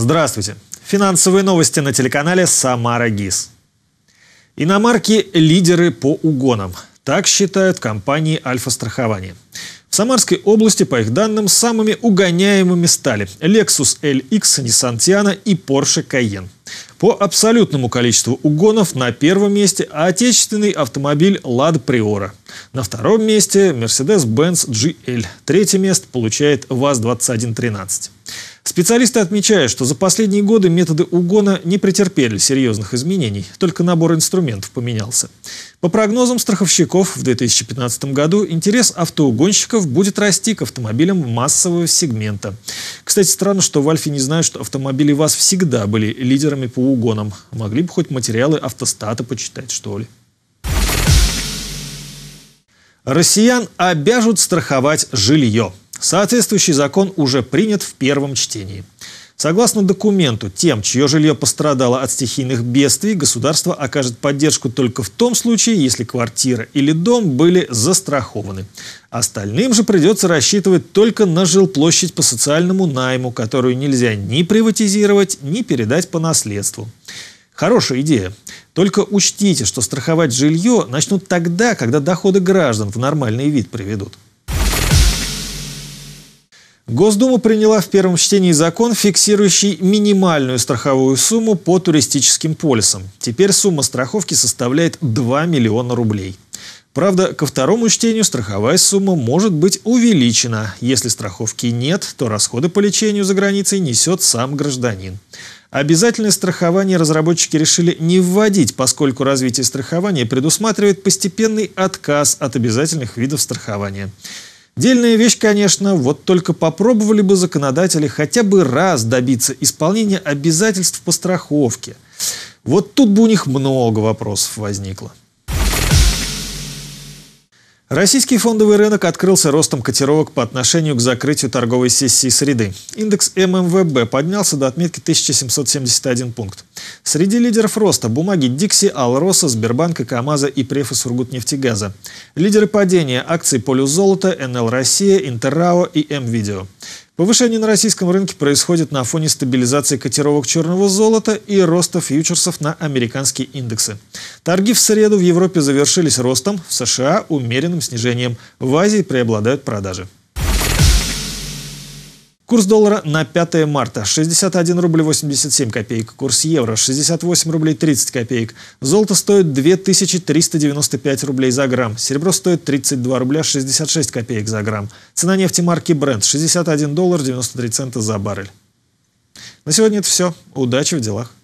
Здравствуйте. Финансовые новости на телеканале «Самара ГИС». Иномарки – лидеры по угонам. Так считают компании «Альфа-страхование». В Самарской области, по их данным, самыми угоняемыми стали Lexus LX, Nissan Tiana и Porsche Cayenne. По абсолютному количеству угонов на первом месте отечественный автомобиль Lada Priora. На втором месте Mercedes-Benz GL. Третье место получает ВАЗ-2113. Специалисты отмечают, что за последние годы методы угона не претерпели серьезных изменений, только набор инструментов поменялся. По прогнозам страховщиков, в 2015 году интерес автоугонщиков будет расти к автомобилям массового сегмента. Кстати, странно, что в Альфе не знают, что автомобили ВАЗ всегда были лидерами по угонам. Могли бы хоть материалы автостата почитать, что ли. Россиян обяжут страховать жилье. Соответствующий закон уже принят в первом чтении. Согласно документу, тем, чье жилье пострадало от стихийных бедствий, государство окажет поддержку только в том случае, если квартира или дом были застрахованы. Остальным же придется рассчитывать только на жилплощадь по социальному найму, которую нельзя ни приватизировать, ни передать по наследству. Хорошая идея. Только учтите, что страховать жилье начнут тогда, когда доходы граждан в нормальный вид приведут. Госдума приняла в первом чтении закон, фиксирующий минимальную страховую сумму по туристическим полисам. Теперь сумма страховки составляет 2 миллиона рублей. Правда, ко второму чтению страховая сумма может быть увеличена. Если страховки нет, то расходы по лечению за границей несет сам гражданин. Обязательное страхование разработчики решили не вводить, поскольку развитие страхования предусматривает постепенный отказ от обязательных видов страхования. Дельная вещь, конечно, вот только попробовали бы законодатели хотя бы раз добиться исполнения обязательств по страховке. Вот тут бы у них много вопросов возникло. Российский фондовый рынок открылся ростом котировок по отношению к закрытию торговой сессии среды. Индекс ММВБ поднялся до отметки 1771 пункт. Среди лидеров роста – бумаги Дикси, Алроса, Сбербанка, КАМАЗа и Префа Лидеры падения – акции Полюзолота, НЛ Россия, Интеррао и М-Видео. Повышение на российском рынке происходит на фоне стабилизации котировок черного золота и роста фьючерсов на американские индексы. Торги в среду в Европе завершились ростом, в США – умеренным снижением, в Азии преобладают продажи. Курс доллара на 5 марта 61 рубль 87 копеек. Курс евро 68 рублей 30 копеек. Золото стоит 2395 рублей за грамм. Серебро стоит 32 рубля 66 копеек за грамм. Цена нефти марки Brent 61 доллар 93 цента за баррель. На сегодня это все. Удачи в делах.